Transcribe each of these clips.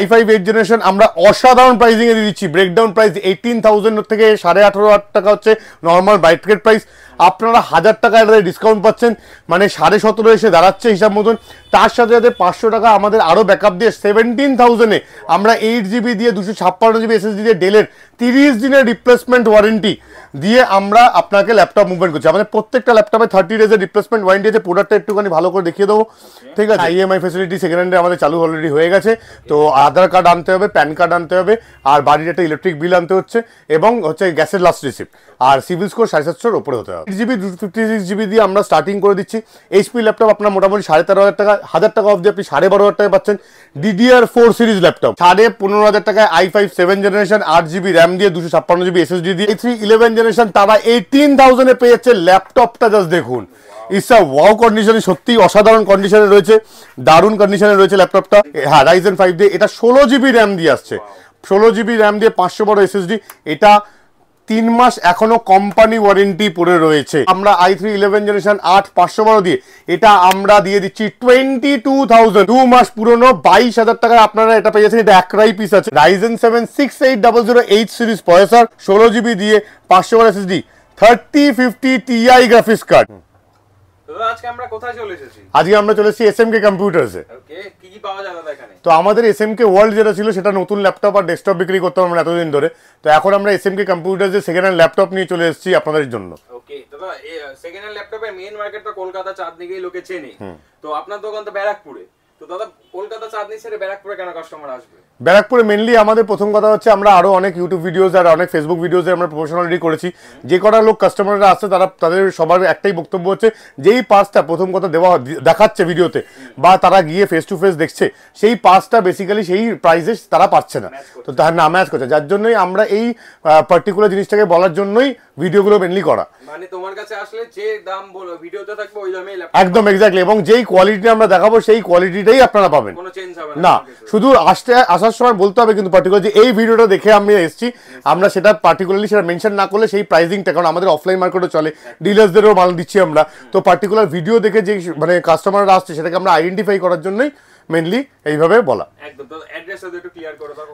I five eight generation আমরা অসাধারণ pricing এ দিচ্ছি ব্রেকডাউন প্রাইস এইটিন থাউজেন্ড থেকে সাড়ে আঠারো হাজার টাকা হচ্ছে নর্মাল মার্কেট প্রাইস আপনারা হাজার টাকা এটাতে ডিসকাউন্ট পাচ্ছেন মানে সাড়ে সতেরো এসে দাঁড়াচ্ছে হিসাব মতন তার সাথে সাথে পাঁচশো টাকা আমাদের আরও ব্যাকআপ দিয়ে সেভেন্টিন থাউজেন্ডে আমরা এইট জিবি দিয়ে দুশো ছাপ্পান্ন জিবি এসএসডি দিয়ে ডেলের তিরিশ দিনের রিপ্লেসমেন্ট ওয়ারেন্টি দিয়ে আমরা আপনাকে ল্যাপটপ মুভমেন্ট করছি আমাদের প্রত্যেকটা ল্যাপটপে থার্টি ডেজের রিপ্লেসমেন্ট ওয়ারেন্টি আছে প্রোডাক্টটা একটুখানি ভালো করে দেখিয়ে দেবো ঠিক আছে ইএমআই ফেসিলিটি সেকেন্ড হ্যান্ডে আমাদের চালু অলরেডি হয়ে গেছে তো আধার কার্ড আনতে হবে প্যান কার্ড আনতে হবে আর বাড়ির একটা ইলেকট্রিক বিল আনতে হচ্ছে এবং হচ্ছে গ্যাসের লাস্ট রিসিপ্ট আর সিভিল স্কোর সাড়ে সাতশোর ওপরে হতে হবে জিবি দুশো জিবি দিয়ে আমরা স্টার্টিং করে দিচ্ছি এইচপি ল্যাপটপ আপনার মোটামুটি সাড়ে তেরো হাজার টাকা হাজার টাকা অবধি আপনি সাড়ে বারো হাজার টাকা পাচ্ছেন ডিডিআর ফোর সিরিজ ল্যাপটপ সাড়ে পনেরো হাজার টাকায় আই ফাইভ সেভেন জেনারেশন আট জিবি র্যাম দিয়ে দুশো ছাপ্পান্ন জিবি এসএসডি দিয়ে থ্রি ইলেভেন জেনারেশন তারা এইটিন থাউজেন্ডে পেয়ে যাচ্ছে ল্যাপটপটা জাস্ট দেখুন ইসা ওয়াও কন্ডিশনে সত্যি অসাধারণ কন্ডিশনে রয়েছে দারুণ কন্ডিশনে রয়েছে ল্যাপটপটা হ্যাঁ রাইজেন ফাইভ দিয়ে এটা ষোলো জিবি র্যাম দিয়ে আসছে ষোলো জিবি র্যাম দিয়ে পাঁচশো বড় এসএসডি এটা তিন মাস এখনো কোম্পানি ওয়ারেন্টি পড়ে রয়েছে আমরা আই থ্রি ইলেভেন জেনারেশন আট পাঁচশো বারো দিয়ে এটা আমরা দিয়ে দিচ্ছি টোয়েন্টি টু থাউজেন্ড দু মাস পুরনো বাইশ হাজার টাকায় আপনারা এটা পেয়েছেন এটা একরাই পিস আছে Ryzen seven six eight double zero eight series পয়সার ষোলো জিবি দিয়ে পাঁচশো বারো SSD thirty fifty Ti graphics card আজকে আমরা কোথায় চলে এসেছি আজকে আমরা এসএমকে কম্পিউটার্সে ওকে কি পাওয়া যাবে এখানে তো আমাদের এসএমকে ওয়ার্ল্ড যেটা ছিল সেটা নতুন ল্যাপটপ আর ডেস্কটপ বিক্রি করতাম আমরা এতদিন ধরে তো এখন আমরা এসএমকে কম্পিউটার্সে সেকেন্ড হ্যান্ড ল্যাপটপ নিয়ে চলে এসেছি আপনাদের জন্য ওকে দাদা সেকেন্ড হ্যান্ড ল্যাপটপের মেইন মার্কেট তো কলকাতা চাঁদনিকেই লোকে চেনে তো আপনার দোকান তো ব্যারাকপুরে তো দাদা কলকাতা চাঁদনি ছেড়ে ব্যারাকপুরে কেন কাস্টমার আসবে ব্যারাকপুরে মেনলি আমাদের প্রথম কথা হচ্ছে আমরা আরও অনেক ইউটিউব ভিডিওস আর অনেক ফেসবুক ভিডিওসে আমরা প্রফেশনালি করেছি যে কটা লোক কাস্টমাররা আসছে তারা তাদের সবার একটাই বক্তব্য হচ্ছে যেই পাসটা প্রথম কথা দেওয়া দেখাচ্ছে ভিডিওতে বা তারা গিয়ে ফেস টু ফেস দেখছে সেই পাসটা বেসিক্যালি সেই প্রাইসে তারা পাচ্ছে না তো তার না ম্যাচ করছে যার জন্যই আমরা এই পার্টিকুলার জিনিসটাকে বলার জন্যই ভিডিওগুলো মেনলি করা মানে একদম এক্স্যাক্টলি এবং যেই কোয়ালিটি আমরা দেখাবো সেই কোয়ালিটিটাই আপনারা পাবেন না শুধু আসতে আসার সময় বলতে হবে কিন্তু পার্টিকুলার যে এই ভিডিওটা দেখে আমি এসেছি আমরা সেটা পার্টিকুলারলি সেটা মেনশন না করলে সেই প্রাইজিংটা কারণ আমাদের অফলাইন মার্কেটও চলে ডিলার্সদেরও মাল দিচ্ছি আমরা তো পার্টিকুলার ভিডিও দেখে যে মানে কাস্টমাররা আসছে সেটাকে আমরা আইডেন্টিফাই করার জন্যই মেনলি এইভাবে বলা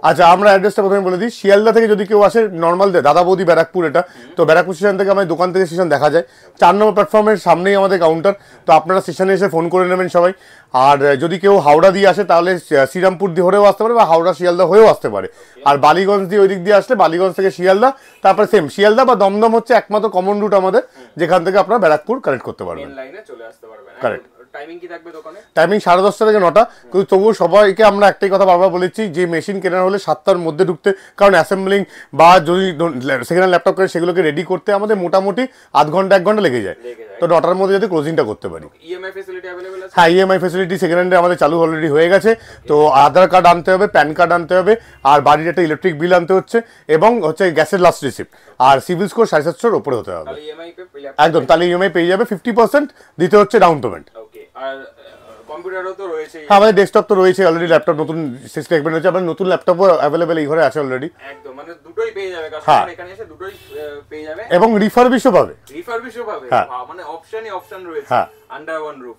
আচ্ছা আমরা অ্যাড্রেসটা প্রথমে বলে দিই শিয়ালদা থেকে যদি কেউ আসে নর্মাল দাদা বৌদি ব্যারাকপুর এটা তো ব্যারাকপুর স্টেশন থেকে আমাদের দোকান থেকে স্টেশন দেখা যায় চার নম্বর প্ল্যাটফর্মের সামনেই আমাদের কাউন্টার তো আপনারা স্টেশনে এসে ফোন করে নেবেন সবাই আর যদি কেউ হাওড়া দিয়ে আসে তাহলে শ্রীরামপুর দিয়ে হয়েও আসতে পারে বা হাওড়া শিয়ালদা হয়েও আসতে পারে আর বালিগঞ্জ দিয়ে ওই দিক দিয়ে আসলে বালিগঞ্জ থেকে শিয়ালদা তারপরে সেম শিয়ালদা বা দমদম হচ্ছে একমাত্র কমন রুট আমাদের যেখান থেকে আপনারা ব্যারাকপুর কানেক্ট করতে পারবেন কারেক্ট টাইমিং সাড়ে দশটা থেকে নটা কিন্তু তবুও সবাইকে আমরা একটাই কথা বারবার বলেছি যে মেশিন কেনার হলে সাতটার মধ্যে ঢুকতে কারণ অ্যাসেম্বলিং বা যদি সেখানে ল্যাপটপ করে সেগুলোকে রেডি করতে আমাদের মোটামুটি আধ ঘন্টা এক ঘন্টা লেগে যায় তো নটার মধ্যে যাতে ক্লোজিংটা করতে পারি e হ্যাঁ ইএমআই ফেসিলিটি সেকেন্ড হ্যান্ডে আমাদের চালু অলরেডি হয়ে গেছে তো আধার কার্ড আনতে হবে প্যান কার্ড আনতে হবে আর বাড়ির একটা ইলেকট্রিক বিল আনতে হচ্ছে এবং হচ্ছে গ্যাসের লাস্ট রিসিপ্ট আর সিভিল স্কোর সাড়ে সাতশোর ওপরে হতে হবে e একদম তাহলে ইএমআই e পেয়ে যাবে ফিফটি পার্সেন্ট দিতে হচ্ছে ডাউন পেমেন্ট আর কম্পিউটারও তো রয়েছে হ্যাঁ আমাদের ডেস্কটপ তো রয়েছে অলরেডি ল্যাপটপ নতুন সিস্টেম এক্সপেরিমেন্ট হচ্ছে আমাদের নতুন অ্যাভেলেবেল এই আছে অলরেডি মানে দুটোই পেয়ে যাবে হ্যাঁ। দুটোই পেয়ে যাবে এবং রিফারবিশও পাবে রিফারবিশও পাবে হ্যাঁ। হ্যাঁ, মানে অপশনই অপশন রয়েছে আন্ডার ওয়ান রুফ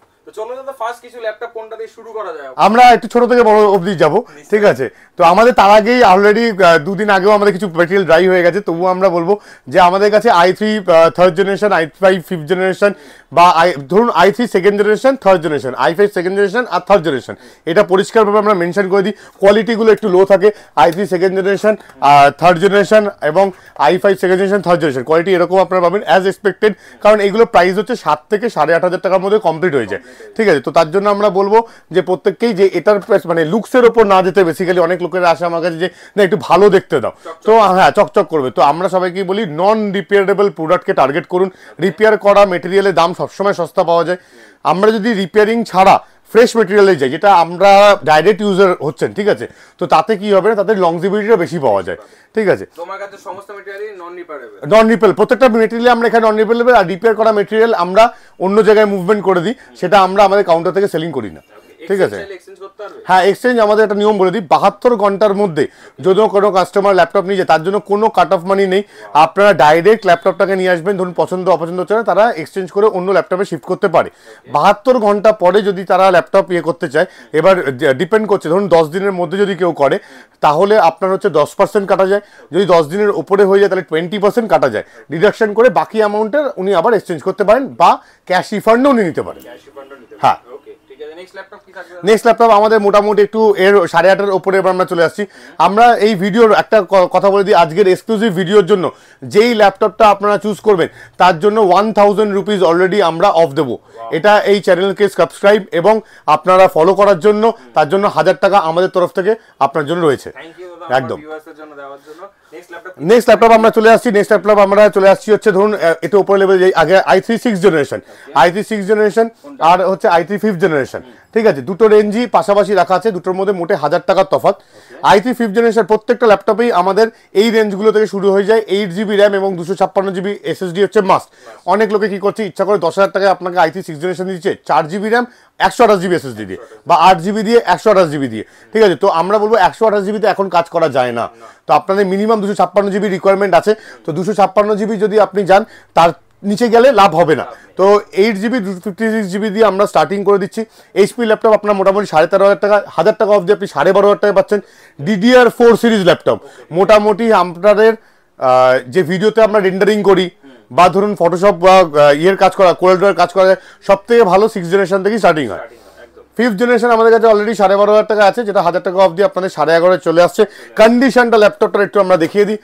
আমরা একটু ছোট থেকে বড় অবধি যাব ঠিক আছে তো আমাদের তার আগেই অলরেডি দুদিন আগেও আমাদের কিছু মেটেরিয়াল ড্রাই হয়ে গেছে তবুও আমরা বলবো যে আমাদের কাছে i three third generation I five fifth generation বা আই ধরুন i three second generation third generation I five second generation আর থার্ড জেনারেশন এটা পরিষ্কারভাবে আমরা মেনশন করে দিই কোয়ালিটিগুলো একটু লো থাকে i three second generation third generation এবং i five second generation third generation quality এরকম আপনারা পাবেন অ্যাজ এক্সপেক্টেড কারণ এগুলো প্রাইস হচ্ছে সাত থেকে সাড়ে আট হাজার টাকার মধ্যে কমপ্লিট হয়ে যায় ঠিক আছে তো তার জন্য আমরা বলবো যে প্রত্যেককেই যে এটার মানে লুকসের ওপর না যেতে বেসিক্যালি অনেক লোকের আসে আমার কাছে যে না একটু ভালো দেখতে দাও তো হ্যাঁ চকচক করবে তো আমরা সবাইকে বলি নন রিপেয়ারেবল প্রোডাক্টকে টার্গেট করুন রিপেয়ার করা মেটেরিয়ালের দাম সবসময় সস্তা পাওয়া যায় আমরা যদি রিপেয়ারিং ছাড়া ফ্রেশ মেটেরিয়ালে যায় যেটা আমরা ডাইরেক্ট ইউজার হচ্ছেন ঠিক আছে তো তাতে কি হবে না তাদের লংজিবিলিটিটা বেশি পাওয়া যায় ঠিক আছে তোমার কাছে সমস্ত মেটেরিয়ালই নন রিপেল প্রত্যেকটা মেটেরিয়াল আমরা এখানে নন রিপেয়ারেবল আর রিপেয়ার করা মেটেরিয়াল আমরা অন্য জায়গায় মুভমেন্ট করে দিই সেটা আমরা আমাদের কাউন্টার থেকে সেলিং করি না ঠিক আছে হ্যাঁ এক্সচেঞ্জ আমাদের একটা নিয়ম বলে দিই বাহাত্তর ঘন্টার মধ্যে যদিও কোনো কাস্টমার ল্যাপটপ নিয়ে যায় তার জন্য কোনো কাট অফ মানি নেই আপনারা ডাইরেক্ট ল্যাপটপটাকে নিয়ে আসবেন ধরুন পছন্দ অপছন্দ হচ্ছে না তারা এক্সচেঞ্জ করে অন্য ল্যাপটপে শিফট করতে পারে বাহাত্তর ঘন্টা পরে যদি তারা ল্যাপটপ ইয়ে করতে চায় এবার ডিপেন্ড করছে ধরুন দশ দিনের মধ্যে যদি কেউ করে তাহলে আপনার হচ্ছে দশ পার্সেন্ট কাটা যায় যদি দশ দিনের উপরে হয়ে যায় তাহলে টোয়েন্টি পার্সেন্ট কাটা যায় ডিডাকশন করে বাকি অ্যামাউন্টের উনি আবার এক্সচেঞ্জ করতে পারেন বা ক্যাশ রিফান্ডও উনি নিতে পারেন হ্যাঁ নেক্সট ল্যাপটপ আমাদের মোটামুটি একটু এর সাড়ে আটের ওপরে এবার আমরা চলে আসছি আমরা এই ভিডিওর একটা কথা বলে দিই আজকের এক্সক্লুসিভ ভিডিওর জন্য যেই ল্যাপটপটা আপনারা চুজ করবেন তার জন্য ওয়ান থাউজেন্ড রুপিস অলরেডি আমরা অফ দেবো এটা এই চ্যানেলকে সাবস্ক্রাইব এবং আপনারা ফলো করার জন্য তার জন্য হাজার টাকা আমাদের তরফ থেকে আপনার জন্য রয়েছে থ্যাংক ইউ একদম নেক্সট ল্যাপটপ আমরা চলে আসছি নেক্সট ল্যাপটপ আমরা চলে আসছি হচ্ছে ধরুন এটা উপরে লেভেল আগে i three six generation I three six generation আর হচ্ছে আই থ্রি ফিফথ জেনারেশন ঠিক আছে দুটো রেঞ্জই পাশাপাশি রাখা আছে দুটোর মধ্যে মোটে হাজার টাকার তফাত আই থ্রি ফিফথ জেনারেশন প্রত্যেকটা ল্যাপটপেই আমাদের এই রেঞ্জগুলো থেকে শুরু হয়ে যায় এইট জিবি র্যাম এবং দুশো ছাপ্পান্ন জিবি এসএসডি হচ্ছে মাস্ট অনেক লোকে কি করছে ইচ্ছা করে দশ হাজার টাকায় আপনাকে আই থ্রি সিক্স জেনারেশন দিচ্ছে চার জিবি র্যাম একশো আঠাশ জিবি এসএসডি দিয়ে বা আট জিবি দিয়ে একশো আঠাশ জিবি দিয়ে ঠিক আছে তো আমরা বলবো একশো আঠাশ জিবিতে এখন কাজ করা যায় না তো আপনাদের মিনিমাম দুশো ছাপ্পান্ন জিবি রিকোয়ারমেন্ট আছে তো দুশো ছাপ্পান্ন জিবি যদি আপনি যান তার নিচে গেলে লাভ হবে না তো eight GB fifty six GB দিয়ে আমরা স্টার্টিং করে দিচ্ছি এইচপি ল্যাপটপ আপনার মোটামুটি সাড়ে তেরো হাজার টাকা হাজার টাকা অবধি আপনি সাড়ে বারো হাজার টাকা পাচ্ছেন ডিডিআর ফোর সিরিজ ল্যাপটপ মোটামুটি আপনাদের যে ভিডিওতে আমরা রেন্ডারিং করি বা ধরুন ফটোশপ বা ইয়ের কাজ করা কোল্ডওয়ার কাজ করা সব থেকে ভালো সিক্স জেনারেশন থেকেই স্টার্টিং হয় ফিফথ জেনারেশন আমাদের কাছে অলরেডি সাড়ে বারো হাজার টাকা আছে যেটা হাজার টাকা অবধি আপনাদের সাড়ে এগারোয় চলে আসছে কন্ডিশনটা ল্যাপটপটা একটু আমরা দেখিয়ে দিই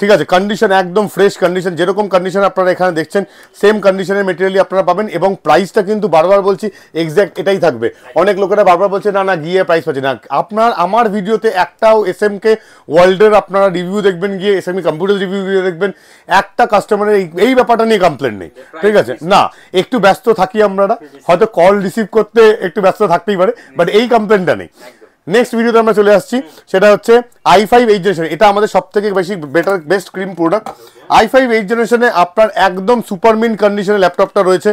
ঠিক আছে কন্ডিশন একদম ফ্রেশ কন্ডিশন যেরকম কন্ডিশন আপনারা এখানে দেখছেন সেম কন্ডিশনের মেটেরিয়ালই আপনারা পাবেন এবং প্রাইসটা কিন্তু বারবার বলছি এক্স্যাক্ট এটাই থাকবে অনেক লোকেরা বারবার বলছে না না গিয়ে প্রাইস পাচ্ছে না আপনার আমার ভিডিওতে একটাও এস এম কে ওয়ার্ল্ডের আপনারা রিভিউ দেখবেন গিয়ে এস এম কম্পিউটার রিভিউ গিয়ে দেখবেন একটা কাস্টমারের এই ব্যাপারটা নিয়ে কমপ্লেন নেই ঠিক আছে না একটু ব্যস্ত থাকি আমরা হয়তো কল রিসিভ করতে একটু ব্যস্ত থাকতেই পারে বাট এই কমপ্লেনটা নেই নেক্সট ভিডিওতে আমরা চলে আসছি সেটা হচ্ছে আই ফাইভ এইট জেনারেশন এটা আমাদের সব থেকে বেশি better best cream product I five eight জেনারেশনে আপনার একদম সুপারমিন কন্ডিশনের ল্যাপটপটা রয়েছে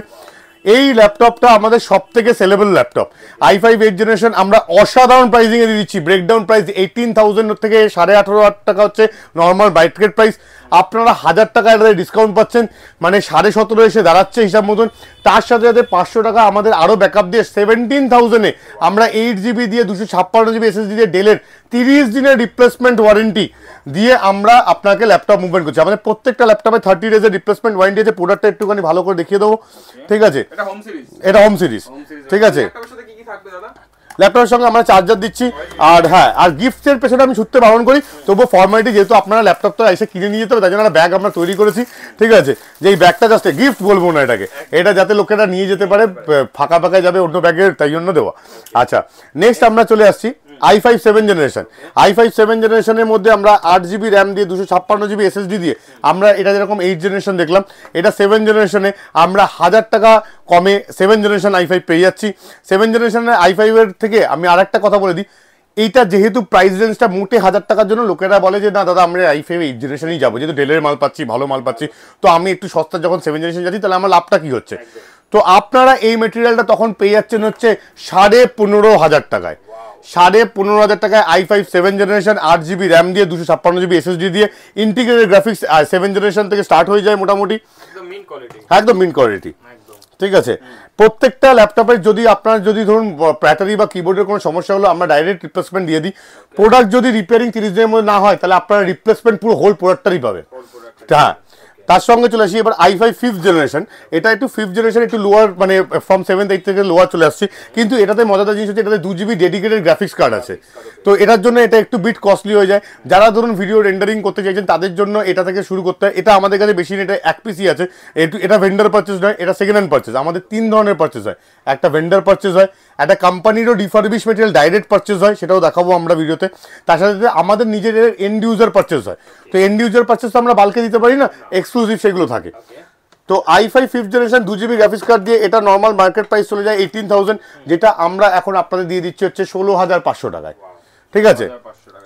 এই ল্যাপটপটা আমাদের সব থেকে sellable laptop I five eight generation আমরা অসাধারণ প্রাইসিংয়ে দিয়ে দিচ্ছি ব্রেকডাউন প্রাইস এইটিন থাউজেন্ডের থেকে সাড়ে আঠারো হাজার টাকা হচ্ছে নর্মাল বাইটকেট প্রাইস আপনারা হাজার টাকা এটাতে ডিসকাউন্ট পাচ্ছেন মানে সাড়ে সতেরো এসে দাঁড়াচ্ছে হিসাব মতন তার সাথে সাথে পাঁচশো টাকা আমাদের আরও ব্যাকআপ দিয়ে সেভেন্টিন থাউজেন্ডে আমরা এইট জিবি দিয়ে দুশো ছাপ্পান্ন জিবি এসএসডি দিয়ে ডেলের তিরিশ দিনের রিপ্লেসমেন্ট ওয়ারেন্টি দিয়ে আমরা আপনাকে ল্যাপটপ মুভমেন্ট করছি আমাদের প্রত্যেকটা ল্যাপটপে থার্টি ডেজের রিপ্লেসমেন্ট ওয়ারেন্টি আছে প্রোডাক্টটা একটুখানি ভালো করে দেখিয়ে দেবো ঠিক আছে এটা হোম সিরিজ এটা হোম সিরিজ ঠিক আছে ল্যাপটপের সঙ্গে আমরা চার্জার দিচ্ছি আর হ্যাঁ আর গিফটের পেছনে আমি ছুটতে বারণ করি তবুও ফর্মালিটি যেহেতু আপনারা ল্যাপটপটা এসে কিনে নিয়ে যেতে হবে তাই জন্য ব্যাগ আমরা তৈরি করেছি ঠিক আছে যে এই ব্যাগটা জাস্ট গিফট বলবো না এটাকে এটা যাতে লোকেরা নিয়ে যেতে পারে ফাঁকা ফাঁকা যাবে অন্য ব্যাগের তাই জন্য দেওয়া আচ্ছা নেক্সট আমরা চলে আসছি I five seven generation I five seven জেনারেশনের মধ্যে আমরা আট জিবি র্যাম দিয়ে দুশো ছাপ্পান্ন জিবি এসএসডি দিয়ে আমরা এটা যেরকম এইট জেনারেশন দেখলাম এটা সেভেন জেনারেশনে আমরা হাজার টাকা কমে সেভেন জেনারেশন আই ফাইভ পেয়ে যাচ্ছি সেভেন জেনারেশনের আই ফাইভের থেকে আমি আর একটা কথা বলে দিই এইটা যেহেতু প্রাইস রেঞ্জটা মোটে হাজার টাকার জন্য লোকেরা বলে যে না দাদা আমরা আই ফাইভ এইট জেনারেশনেই যাবো যেহেতু ডেলের মাল পাচ্ছি ভালো মাল পাচ্ছি তো আমি একটু সস্তা যখন সেভেন জেনারেশন যাচ্ছি তাহলে আমার লাভটা কী হচ্ছে তো আপনারা এই মেটেরিয়ালটা তখন পেয়ে যাচ্ছেন হচ্ছে সাড়ে পনেরো হাজার টাকায় সাড়ে পনেরো হাজার টাকায় আই ফাইভ সেভেন জেনারেশন আট জিবি র্যাম দিয়ে দুশো ছাপ্পান্ন জিবি এসএসডি দিয়ে ইন্টিগ্রেটেড গ্রাফিক্স সেভেন জেনারেশন থেকে স্টার্ট হয়ে যায় মোটামুটি একদম মিন কোয়ালিটি ঠিক আছে প্রত্যেকটা ল্যাপটপের যদি আপনার যদি ধরুন ব্যাটারি বা কিবোর্ডের কোনো সমস্যা হলো আমরা ডাইরেক্ট রিপ্লেসমেন্ট দিয়ে দিই প্রোডাক্ট যদি রিপেয়ারিং তিরিশ দিনের মধ্যে না হয় তাহলে আপনারা রিপ্লেসমেন্ট পুরো হোল প্রোডাক্টটারই পাবে হ্যাঁ তার সঙ্গে চলে আসি এবার আই ফাই ফিফথ জেনারেশন এটা একটু ফিফথ জেনারেশন একটু লোয়ার মানে ফর্ম সেভেন এইট থেকে লোয়ার চলে আসছে কিন্তু এটাতে মজাদার জিনিস হচ্ছে এটাতে দু জিবি ডেডিকেটেড গ্রাফিক্স কার্ড আছে তো এটার জন্য এটা একটু বিট কস্টলি হয়ে যায় যারা ধরুন ভিডিও রেন্ডারিং করতে চাইছেন তাদের জন্য এটা থেকে শুরু করতে হয় এটা আমাদের কাছে বেশি এটা এক পিসি আছে এটা ভেন্ডার পারচেস নয় এটা সেকেন্ড হ্যান্ড পারচেস আমাদের তিন ধরনের পারচেস হয় একটা ভেন্ডার পারচেস হয় একটা কোম্পানিরও ডিফারবিশ মেটেরিয়াল ডাইরেক্ট পারচেস হয় সেটাও দেখাবো আমরা ভিডিওতে তার সাথে সাথে আমাদের নিজের এন্ড ইউজার পারচেস হয় তো এন্ড ইউজার পারচেস তো আমরা বালকে দিতে পারি না এক্সক্লুসিভ সেগুলো থাকে তো আই ফাই ফিফথ জেনারেশন দু জিবি গ্রাফিক্স কার্ড দিয়ে এটা নর্মাল মার্কেট প্রাইস চলে যায় এইটিন থাউজেন্ড যেটা আমরা এখন আপনাদের দিয়ে দিচ্ছি হচ্ছে ষোলো হাজার পাঁচশো টাকায় ঠিক আছে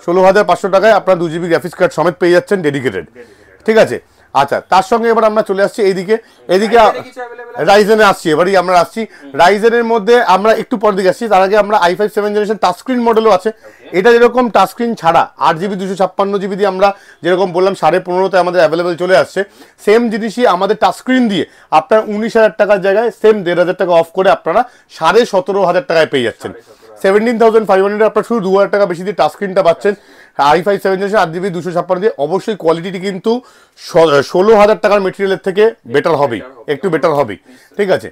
ষোলো হাজার পাঁচশো টাকায় আপনারা দু জিবি গ্রাফিক্স কার্ড সমেত পেয়ে যাচ্ছেন ডেডিকেটেড ঠিক আছে আচ্ছা তার সঙ্গে এবার আমরা চলে আসছি এইদিকে এদিকে রাইজেনে আসছি এবারই আমরা আসছি রাইজেনের মধ্যে আমরা একটু পর দিকে আসছি তার আগে আমরা I five seven generation touchscreen মডেলও আছে এটা যেরকম টাচস্ক্রিন ছাড়া আট জিবি দুশো ছাপ্পান্ন জিবি দিয়ে আমরা যেরকম বললাম সাড়ে পনেরোতে আমাদের অ্যাভেলেবেল চলে আসছে সেম জিনিসই আমাদের টাচস্ক্রিন দিয়ে আপনার উনিশ হাজার টাকার জায়গায় সেম দেড় হাজার টাকা অফ করে আপনারা সাড়ে সতেরো হাজার টাকায় পেয়ে যাচ্ছেন সেভেন্টিন থাউজেন্ড ফাইভ হান্ড্রেড আপনার শুধু দু হাজার টাকা বেশি দিয়ে টাচস্ক্রিনটা পাচ্ছেন আই ফাইভ সেভেন জেনারেশন আট জিবি দুশো ছাপ্পান্ন দিয়ে অবশ্যই কোয়ালিটিটি কিন্তু ষোলো হাজার টাকার মেটেরিয়ালের থেকে বেটার হবেই একটু বেটার হবেই ঠিক আছে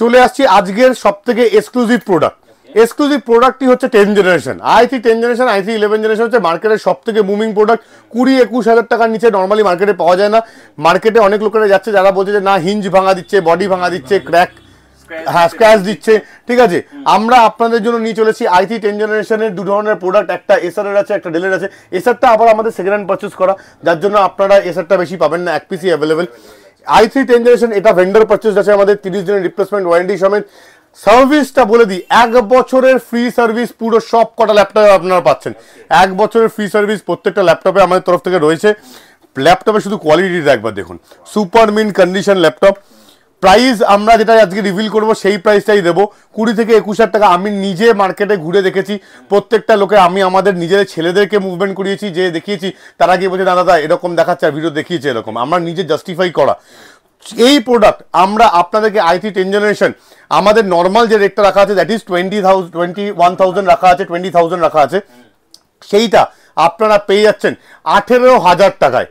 চলে আসছি আজকের সব থেকে এক্সক্লুসিভ প্রোডাক্ট এক্সক্লুসিভ প্রোডাক্টটি হচ্ছে ten generation I three ten generation I three eleven generation হচ্ছে মার্কেটের সব থেকে মুভিং প্রোডাক্ট কুড়ি একুশ হাজার টাকার নিচে নর্মালি মার্কেটে পাওয়া যায় না মার্কেটে অনেক লোকেরা যাচ্ছে যারা বলছে যে না হিঞ্জ ভাঙা দিচ্ছে বডি ভাঙা দিচ্ছে ক্র্যাক হ্যাঁ স্ক্র্যাচ দিচ্ছে ঠিক আছে আমরা আপনাদের জন্য নিয়ে চলেছি আইটি টেন জেনারেশনের দু ধরনের প্রোডাক্ট একটা এর আছে একটা ডেলের আছে এসআরটা আবার আমাদের সেকেন্ড হ্যান্ড পারচেস করা যার জন্য আপনারা এসআরটা বেশি পাবেন না এক PC available I three ten generation এটা ভেন্ডার পারচেস আছে আমাদের তিরিশ দিনের রিপ্লেসমেন্ট ওয়ারেন্টি সমেত সার্ভিসটা বলে দিই এক বছরের ফ্রি সার্ভিস পুরো সব কটা ল্যাপটপে আপনারা পাচ্ছেন এক বছরের ফ্রি সার্ভিস প্রত্যেকটা ল্যাপটপে আমাদের তরফ থেকে রয়েছে ল্যাপটপে শুধু কোয়ালিটিটা একবার দেখুন super mint condition laptop price আমরা যেটা আজকে রিভিল করব সেই প্রাইসটাই দেবো কুড়ি থেকে একুশ হাজার টাকা আমি নিজে মার্কেটে ঘুরে দেখেছি প্রত্যেকটা লোকে আমি আমাদের নিজের ছেলেদেরকে মুভমেন্ট করিয়েছি যে দেখিয়েছি তারা গিয়ে বলছে দাদা এরকম দেখাচ্ছে আর ভিডিও দেখিয়েছে এরকম আমরা নিজে জাস্টিফাই করা এই প্রোডাক্ট আমরা আপনাদেরকে আইটি টেন জেনারেশন আমাদের নর্মাল যে রেটটা রাখা আছে that is twenty thousand twenty one thousand রাখা আছে টোয়েন্টি থাউজেন্ড রাখা আছে সেইটা আপনারা পেয়ে যাচ্ছেন আঠেরো হাজার টাকায়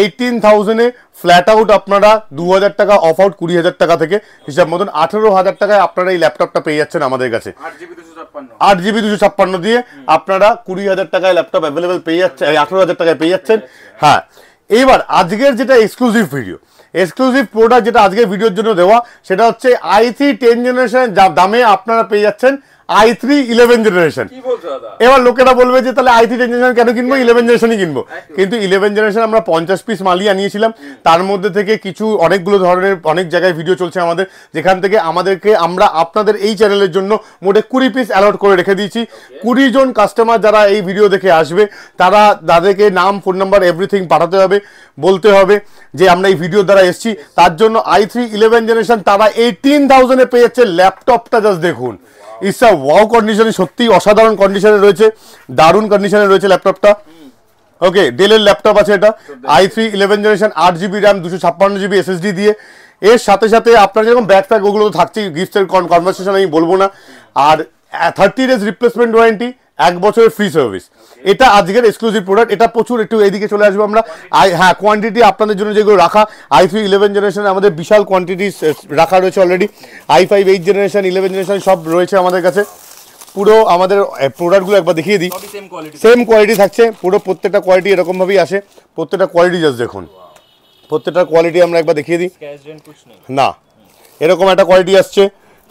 এইটিন থাউজেন্ডে ফ্ল্যাট আউট আপনারা দু হাজার টাকা অফ আউট কুড়ি হাজার টাকা থেকে হিসাব মতন আঠেরো হাজার টাকায় আপনারা এই ল্যাপটপটা পেয়ে যাচ্ছেন আমাদের কাছে আট জিবি দুশো ছাপ্পান্ন দিয়ে আপনারা কুড়ি হাজার টাকায় ল্যাপটপ অ্যাভেলেবেল পেয়ে যাচ্ছে আঠেরো হাজার টাকায় পেয়ে যাচ্ছেন হ্যাঁ এবার আজকের যেটা এক্সক্লুসিভ ভিডিও এক্সক্লুসিভ প্রোডাক্ট যেটা আজকের ভিডিওর জন্য দেওয়া সেটা হচ্ছে আই থ্রি টেন যা দামে আপনারা পেয়ে যাচ্ছেন আই থ্রি ইলেভেন জেনারেশন এবার লোকেরা বলবে যে তাহলে আই থ্রি জেনারেশন কেন কিনবো ইলেভেন জেনারেশনই কিনবো কিন্তু ইলেভেন জেনারেশন আমরা পঞ্চাশ পিস মালই আনিয়েছিলাম তার মধ্যে থেকে কিছু অনেকগুলো ধরনের অনেক জায়গায় ভিডিও চলছে আমাদের যেখান থেকে আমাদেরকে আমরা আপনাদের এই চ্যানেলের জন্য মোটে কুড়ি পিস অ্যালট করে রেখে দিয়েছি কুড়ি জন কাস্টমার যারা এই ভিডিও দেখে আসবে তারা তাদেরকে নাম ফোন নাম্বার এভরিথিং পাঠাতে হবে বলতে হবে যে আমরা এই ভিডিও দ্বারা এসছি তার জন্য আই থ্রি ইলেভেন জেনারেশন তারা এইটিন থাউজেন্ডে পেয়েছে ল্যাপটপটা জাস্ট দেখুন ইটস আ ওয়াও কন্ডিশনে সত্যিই অসাধারণ কন্ডিশনে রয়েছে দারুণ কন্ডিশনে রয়েছে ল্যাপটপটা ওকে ডেলের ল্যাপটপ আছে এটা আই থ্রি ইলেভেন জেনারেশন আট জিবি র্যাম দুশো ছাপ্পান্ন জিবি এসএসডি দিয়ে এর সাথে সাথে আপনার যেরকম ব্যাগ ফ্যাগ ওগুলো তো থাকছেই গিফটের কনভার্সেশন আমি বলবো না আর থার্টি ডেজ রিপ্লেসমেন্ট ওয়ারেন্টি এক বছরের ফ্রি সার্ভিস এটা আজকের এক্সক্লুসিভ প্রোডাক্ট এটা প্রচুর একটু এইদিকে চলে আসবো আমরা আই হ্যাঁ কোয়ান্টিটি আপনাদের জন্য যেগুলো রাখা আই ফাইভ ইলেভেন জেনারেশন আমাদের বিশাল কোয়ান্টিটি রাখা রয়েছে already I five eight generation eleven generation সব রয়েছে আমাদের কাছে পুরো আমাদের প্রোডাক্টগুলো একবার দেখিয়ে দিই সেম কোয়ালিটি থাকছে পুরো প্রত্যেকটা কোয়ালিটি এরকমভাবেই আসে প্রত্যেকটা কোয়ালিটি জাস্ট দেখুন প্রত্যেকটা কোয়ালিটি আমরা একবার দেখিয়ে দিই না এরকম একটা কোয়ালিটি আসছে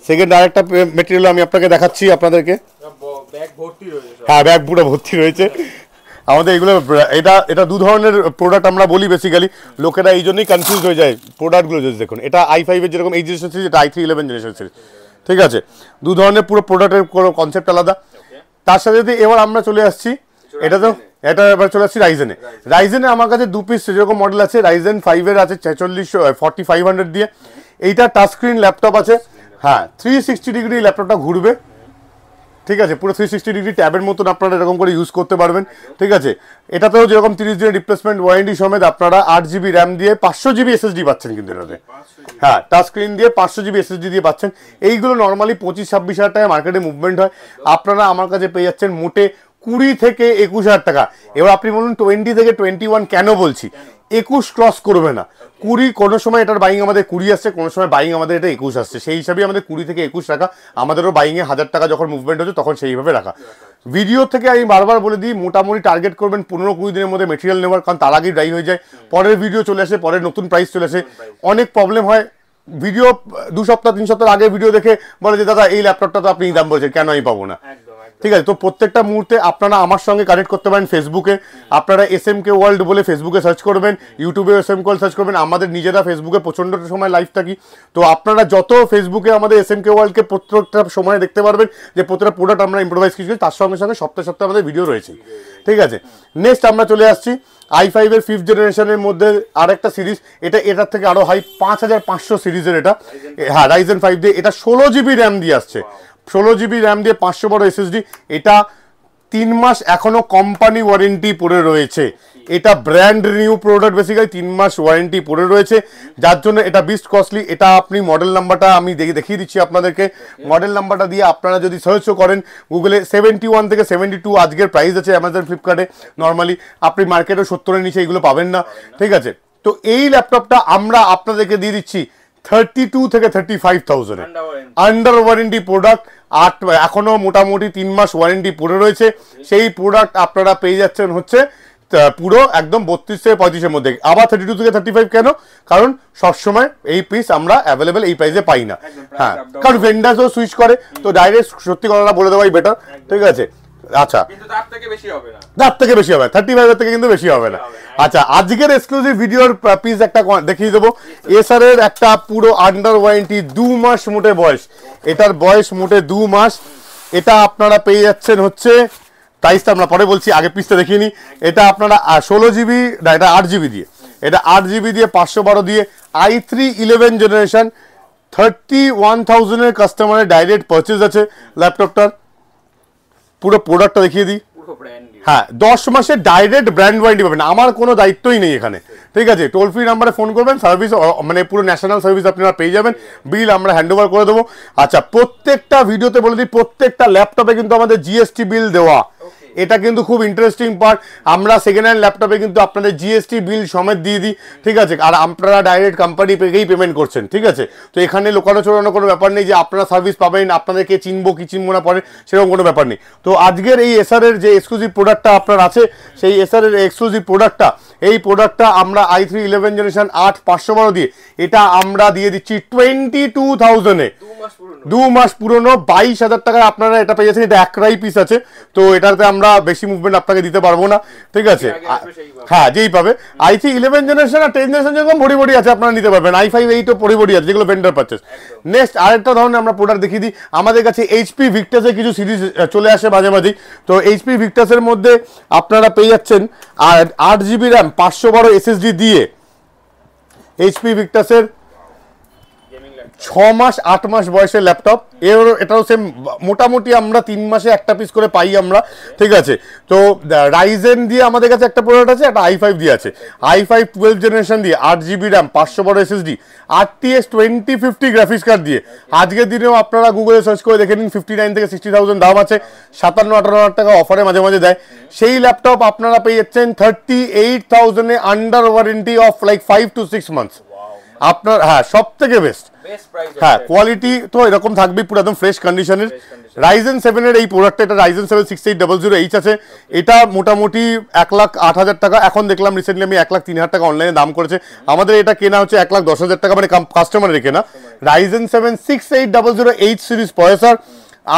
সেকেন্ড আরেকটা মেটেরিয়াল আমি আপনাকে দেখাচ্ছি আপনাদেরকে হ্যাঁ ব্যাগ পুরো ভর্তি রয়েছে আমাদের এগুলো এটা এটা দু ধরনের প্রোডাক্ট আমরা বলি বেসিক্যালি লোকেরা এই জন্যই কনফিউজ হয়ে যায় প্রোডাক্টগুলো যদি দেখুন এটা আই ফাইভের যেরকম এই জেনারেশন সিরিজ এটা I three eleven generation series ঠিক আছে দু ধরনের পুরো প্রোডাক্টের কোনো কনসেপ্ট আলাদা তার সাথে যদি এবার আমরা চলে আসছি এটা তো এটা এবার চলে আসছি রাইজেনে রাইজেনে আমার কাছে দু পিস যেরকম মডেল আছে রাইজেন ফাইভের আছে ছেচল্লিশ ফর্টি ফাইভ হান্ড্রেড দিয়ে এইটা টাচ স্ক্রিন ল্যাপটপ আছে হ্যাঁ থ্রি সিক্সটি ডিগ্রি ল্যাপটপটা ঘুরবে ঠিক আছে পুরো থ্রি সিক্সটি ডিগ্রি ট্যাবের মতন আপনারা এরকম করে ইউজ করতে পারবেন ঠিক আছে এটাতেও যেরকম তিরিশ দিনের রিপ্লেসমেন্ট ওয়ারেন্টি সমেত আপনারা আট জিবি র্যাম দিয়ে পাঁচশো জিবি এসএসডি পাচ্ছেন কিন্তু এটাতে হ্যাঁ টাচ স্ক্রিন দিয়ে পাঁচশো জিবি এসএসডি দিয়ে পাচ্ছেন এইগুলো নর্মালি পঁচিশ ছাব্বিশ হাজার টাকায় মার্কেটে মুভমেন্ট হয় আপনারা আমার কাছে পেয়ে যাচ্ছেন মোটে কুড়ি থেকে একুশ হাজার টাকা এবার আপনি বলুন টোয়েন্টি থেকে টোয়েন্টি ওয়ান কেন বলছি একুশ ক্রস করবে না কুড়ি কোনো সময় এটার বাইং আমাদের কুড়ি আসছে কোনো সময় বাইং আমাদের এটা একুশ আসছে সেই হিসাবে আমাদের কুড়ি থেকে একুশ টাকা আমাদেরও বাইংয়ে হাজার টাকা যখন মুভমেন্ট হচ্ছে তখন সেইভাবে রাখা ভিডিও থেকে আমি বারবার বলে দিই মোটামুটি টার্গেট করবেন পনেরো কুড়ি দিনের মধ্যে মেটেরিয়াল নেওয়ার কারণ তার আগেই ড্রাই হয়ে যায় পরের ভিডিও চলে আসে পরের নতুন প্রাইস চলে আসে অনেক প্রবলেম হয় ভিডিও দু সপ্তাহ তিন সপ্তাহ আগে ভিডিও দেখে বলে যে দাদা এই ল্যাপটপটা তো আপনি দাম বলছেন কেন আমি পাবো না ঠিক আছে তো প্রত্যেকটা মুহূর্তে আপনারা আমার সঙ্গে কানেক্ট করতে পারেন ফেসবুকে আপনারা এস এম কে ওয়ার্ল্ড বলে ফেসবুকে সার্চ করবেন ইউটিউবে এস এম কল সার্চ করবেন আমাদের নিজেরা ফেসবুকে প্রচণ্ড সময় লাইভ থাকি তো আপনারা যত ফেসবুকে আমাদের এস এম কে ওয়ার্ল্ডকে প্রত্যেকটা সময় দেখতে পারবেন যে প্রত্যেকটা প্রোডাক্ট আমরা ইম্প্রোভাইজ কিছু তার সঙ্গে সঙ্গে সপ্তাহে সপ্তাহে আমাদের ভিডিও রয়েছে ঠিক আছে নেক্সট আমরা চলে আসছি আই ফাইভের ফিফথ জেনারেশনের মধ্যে আরেকটা সিরিজ এটা এটার থেকে আরও হাই পাঁচ হাজার পাঁচশো সিরিজের এটা হ্যাঁ রাইজেন ফাইভ দিয়ে এটা ষোলো জিবি র্যাম দিয়ে আসছে ষোলো জিবি র্যাম দিয়ে পাঁচশো বারো এসএসডি এটা তিন মাস এখনও কোম্পানি ওয়ারেন্টি পড়ে রয়েছে এটা ব্র্যান্ড নিউ প্রোডাক্ট বেসিক্যালি তিন মাস ওয়ারেন্টি পড়ে রয়েছে যার জন্য এটা বিস্ট কস্টলি এটা আপনি মডেল নাম্বারটা আমি দেখিয়ে দিচ্ছি আপনাদেরকে মডেল নাম্বারটা দিয়ে আপনারা যদি সার্চও করেন গুগলে সেভেন্টি ওয়ান থেকে সেভেন্টি টু আজকের প্রাইস আছে অ্যামাজন ফ্লিপকার্টে নর্মালি আপনি মার্কেটে সত্তরের নিচে এগুলো পাবেন না ঠিক আছে তো এই ল্যাপটপটা আমরা আপনাদেরকে দিয়ে দিচ্ছি থার্টি টু থেকে thirty five thousand under warranty product আট এখনও মোটামুটি তিন মাস ওয়ারেন্টি পড়ে রয়েছে সেই প্রোডাক্ট আপনারা পেয়ে যাচ্ছেন হচ্ছে পুরো একদম বত্রিশ থেকে পঁয়ত্রিশের মধ্যে আবার থার্টি টু থেকে থার্টি ফাইভ কেন কারণ সবসময় এই পিস আমরা অ্যাভেলেবেল এই প্রাইসে পাই না হ্যাঁ কারণ ভেন্ডার্সও সুইচ করে তো ডাইরেক্ট সত্যি কথাটা বলে দেওয়াই বেটার ঠিক আছে আচ্ছা তার থেকে বেশি হবে থার্টি ফাইভ থেকে কিন্তু বেশি হবে না আচ্ছা আজকের এক্সক্লুসিভ ভিডিওর পিস একটা দেখিয়ে দেবো এসআর এর একটা পুরো আন্ডার ওয়ারেন্টি 2 মাস মোটে বয়স এটার বয়স মোটে 2 মাস এটা আপনারা পেয়ে যাচ্ছেন হচ্ছে প্রাইসটা আমরা পরে বলছি আগে পিসটা দেখিনি এটা আপনারা ষোলো জিবি না এটা আট জিবি দিয়ে এটা আট জিবি দিয়ে পাঁচশো বারো দিয়ে I three eleven generation thirty one থাউজেন্ডের কাস্টমারের ডাইরেক্ট পারচেস আছে ল্যাপটপটার পুরো প্রোডাক্টটা দেখিয়ে দিই হ্যাঁ দশ মাসে ডাইরেক্ট ব্র্যান্ড ওয়ারেন্টি পাবেন আমার কোনো দায়িত্বই নেই এখানে ঠিক আছে টোল ফ্রি নাম্বারে ফোন করবেন সার্ভিস মানে পুরো ন্যাশনাল সার্ভিস আপনারা পেয়ে যাবেন বিল আমরা হ্যান্ড ওভার করে দেবো আচ্ছা প্রত্যেকটা ভিডিওতে বলে দিই প্রত্যেকটা ল্যাপটপে কিন্তু আমাদের জিএসটি বিল দেওয়া এটা কিন্তু খুব ইন্টারেস্টিং পার্ট আমরা সেকেন্ড হ্যান্ড ল্যাপটপে কিন্তু আপনাদের জিএসটি বিল সমেত দিয়ে দিই ঠিক আছে আর আপনারা ডাইরেক্ট কোম্পানি থেকেই পেমেন্ট করছেন ঠিক আছে তো এখানে লোকানো চোরানো কোনো ব্যাপার নেই যে আপনারা সার্ভিস পাবেন আপনাদেরকে চিনবো কি চিনবো না পরে সেরকম কোনো ব্যাপার নেই তো আজকের এই এর যে এক্সক্লুসিভ প্রোডাক্টটা আপনার আছে সেই এর এক্সক্লুসিভ প্রোডাক্টটা এই প্রোডাক্টটা আমরা আই থ্রি ইলেভেন জেনারেশন আট পাঁচশো বারো দিয়ে এটা আমরা দিয়ে দিচ্ছি টোয়েন্টি টু থাউজেন্ডে দু মাস পুরনো বাইশ হাজার টাকার আপনারা এটা পেয়েছেন এটা একরাই পিস আছে তো এটাতে আমরা বেশি মুভমেন্ট আপনাকে দিতে পারবো না ঠিক আছে হ্যাঁ যেই পাবে আই থ্রি ইলেভেন জেনারেশন আর টেন জেনারেশন যেরকম ভরি আছে আপনারা নিতে পারবেন আই ফাইভ এইটও ভরি ভরি আছে যেগুলো ভেন্ডার পারচেস নেক্সট আরেকটা ধরনের আমরা প্রোডাক্ট দেখিয়ে দিই আমাদের কাছে এইচপি ভিক্টাসের কিছু সিরিজ চলে আসে মাঝে মাঝেই তো এইচপি ভিক্টাসের মধ্যে আপনারা পেয়ে যাচ্ছেন আর আট জিবি র্যাম পাঁচশো বারো এসএসডি দিয়ে এইচপি ভিক্টাসের ছ মাস আট মাস বয়সের ল্যাপটপ এর এটাও সেম মোটামুটি আমরা তিন মাসে একটা পিস করে পাই আমরা ঠিক আছে তো রাইজেন দিয়ে আমাদের কাছে একটা প্রোডাক্ট আছে একটা আই ফাইভ দিয়ে আছে আই ফাইভ টুয়েলভ জেনারেশন দিয়ে আট জিবি র্যাম পাঁচশো বারো SSD R T S twenty fifty graphics card দিয়ে আজকের দিনেও আপনারা গুগলে সার্চ করে দেখে নিন ফিফটি নাইন থেকে সিক্সটি থাউজেন্ড দাম আছে সাতান্ন আঠারো হাজার টাকা অফারে মাঝে মাঝে দেয় সেই ল্যাপটপ আপনারা পেয়ে যাচ্ছেন থার্টি এইট থাউজেন্ডে under warranty of like five to six months আপনার হ্যাঁ সব থেকে বেস্ট হ্যাঁ কোয়ালিটি তো এরকম থাকবে পুরো একদম ফ্রেশ কন্ডিশনের রাইজেন সেভেনের এই প্রোডাক্টটা এটা Ryzen seven six eight double zero H আছে এটা মোটামুটি এক লাখ আট হাজার টাকা এখন দেখলাম রিসেন্টলি আমি এক লাখ তিন হাজার টাকা অনলাইনে দাম করেছে আমাদের এটা কেনা হচ্ছে এক লাখ দশ হাজার টাকা মানে কাস্টমারের কেনা Ryzen seven six eight double zero H series processor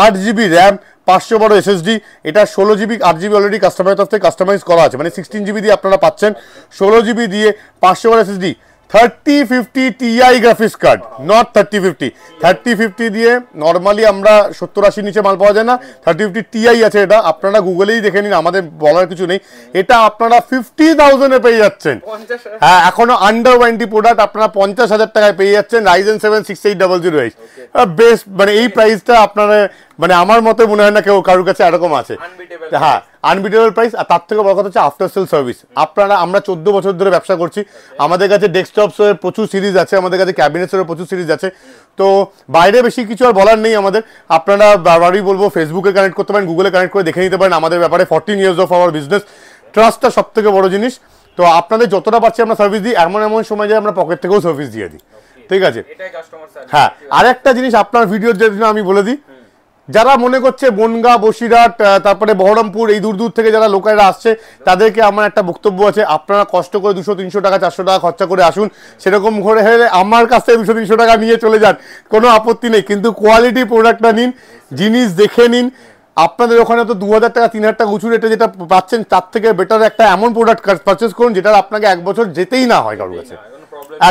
আট জিবি র্যাম পাঁচশো বারো এসএসডি এটা ষোলো জিবি আট জিবি অলরেডি কাস্টমারের তরফ থেকে কাস্টমাইজ করা আছে মানে সিক্সটিন জিবি দিয়ে আপনারা পাচ্ছেন আচ্ছা। ষোলো জিবি দিয়ে পাঁচশো বারো SSD 3050 Ti graphics card not 3050 3050 দিয়ে নরমালি আমরা 70 80 নিচে মাল পাওয়া যায় না 3050 টিআই আছে এটা আপনারা গুগলেই দেখে নিন আমাদের বলার কিছু নেই এটা আপনারা 50000 এ পেয়ে যাচ্ছেন হ্যাঁ এখনো আন্ডার ওয়ারেন্টি প্রোডাক্ট আপনারা 50000 টাকায় পেয়ে যাচ্ছেন Ryzen 7 68008 বেস্ট মানে এই প্রাইসটা আপনারা মানে আমার মতে মনে হয় না কেউ কারোর কাছে এরকম আছে হ্যাঁ আনবিটেবল প্রাইস আর তার থেকে বড় কথা হচ্ছে আফটার সেল সার্ভিস আপনারা আমরা চোদ্দ বছর ধরে ব্যবসা করছি আমাদের কাছে ডেস্কটপসের প্রচুর সিরিজ আছে আমাদের কাছে ক্যাবিনেটসেরও প্রচুর সিরিজ আছে তো বাইরে বেশি কিছু আর বলার নেই আমাদের আপনারা বারবারই বলবো ফেসবুকে কানেক্ট করতে পারেন গুগলে কানেক্ট করে দেখে নিতে পারেন আমাদের ব্যাপারে fourteen years of our business ট্রাস্টটা সব থেকে বড় জিনিস তো আপনাদের যতটা পারছি আমরা সার্ভিস দিই এমন এমন সময় যায় আমরা পকেট থেকেও সার্ভিস দিয়ে দিই ঠিক আছে হ্যাঁ আর একটা জিনিস আপনার ভিডিওর জন্য আমি বলে দিই যারা মনে করছে বনগা বসিরহাট তারপরে বহরমপুর এই দূর দূর থেকে যারা লোকেরা আসছে তাদেরকে আমার একটা বক্তব্য আছে আপনারা কষ্ট করে দুশো তিনশো টাকা চারশো টাকা খরচা করে আসুন সেরকম করে হলে আমার কাছ থেকে দুশো তিনশো টাকা নিয়ে চলে যান কোনো আপত্তি নেই কিন্তু কোয়ালিটি প্রোডাক্টটা নিন জিনিস দেখে নিন আপনাদের ওখানে তো দু হাজার টাকা তিন হাজার টাকা উঁচু রেটে যেটা পাচ্ছেন তার থেকে বেটার একটা এমন প্রোডাক্ট পারচেস করুন যেটা আপনাকে এক বছর যেতেই না হয় কারোর কাছে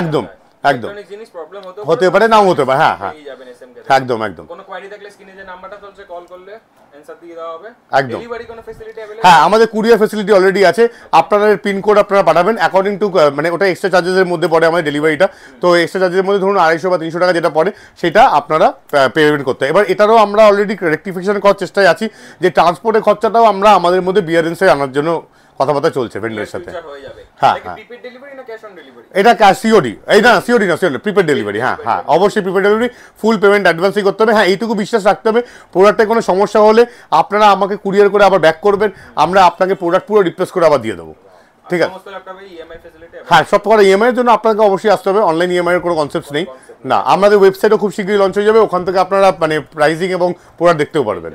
একদম একদম জিনিস প্রবলেম হতে পারে নাও হতে পারে হ্যাঁ হ্যাঁ একদম একদম কোনো কোয়ারি থাকলে স্ক্রিনে যে নাম্বারটা চলছে কল করলে একদম হ্যাঁ আমাদের কুরিয়ার ফেসিলিটি অলরেডি আছে আপনাদের পিন কোড আপনারা পাঠাবেন অ্যাকর্ডিং টু মানে ওটা এক্সট্রা চার্জেসের মধ্যে পড়ে আমাদের ডেলিভারিটা তো এক্সট্রা চার্জেসের মধ্যে ধরুন আড়াইশো বা তিনশো টাকা যেটা পড়ে সেটা আপনারা পেমেন্ট করতে এবার এটারও আমরা অলরেডি রেকটিফিকেশন করার চেষ্টায় আছি যে ট্রান্সপোর্টের খরচাটাও আমরা আমাদের মধ্যে বিয়ারেন্সে আনার জন্য কথাবার্তা চলছে ভেন্ডারের সাথে হ্যাঁ হ্যাঁ এটা ক্যাশ সিওডি এই না সিওডি না সিওডি প্রিপেড ডেলিভারি হ্যাঁ হ্যাঁ অবশ্যই প্রিপেড ডেলিভারি ফুল পেমেন্ট অ্যাডভান্সই করতে হবে হ্যাঁ এইটুকু বিশ্বাস রাখতে হবে প্রোডাক্টে কোনো সমস্যা হলে আপনারা আমাকে কুরিয়ার করে আবার ব্যাক করবেন আমরা আপনাকে প্রোডাক্ট পুরো রিপ্লেস করে আবার দিয়ে দেবো ঠিক আছে হ্যাঁ সব প্রকার ইএমআই এর জন্য আপনাকে অবশ্যই আসতে হবে অনলাইন ইএমআই এর কোনো কনসেপ্ট নেই না আমাদের ওয়েবসাইটও খুব শীঘ্রই লঞ্চ হয়ে যাবে ওখান থেকে আপনারা মানে প্রাইসিং এবং প্রোডাক্ট দেখতেও পারবেন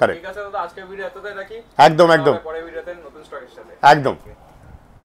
কারেক্ট ঠিক আছে আজকের ভিডিও এতটাই রাখি একদম একদম পরের ভিডিওতে একদম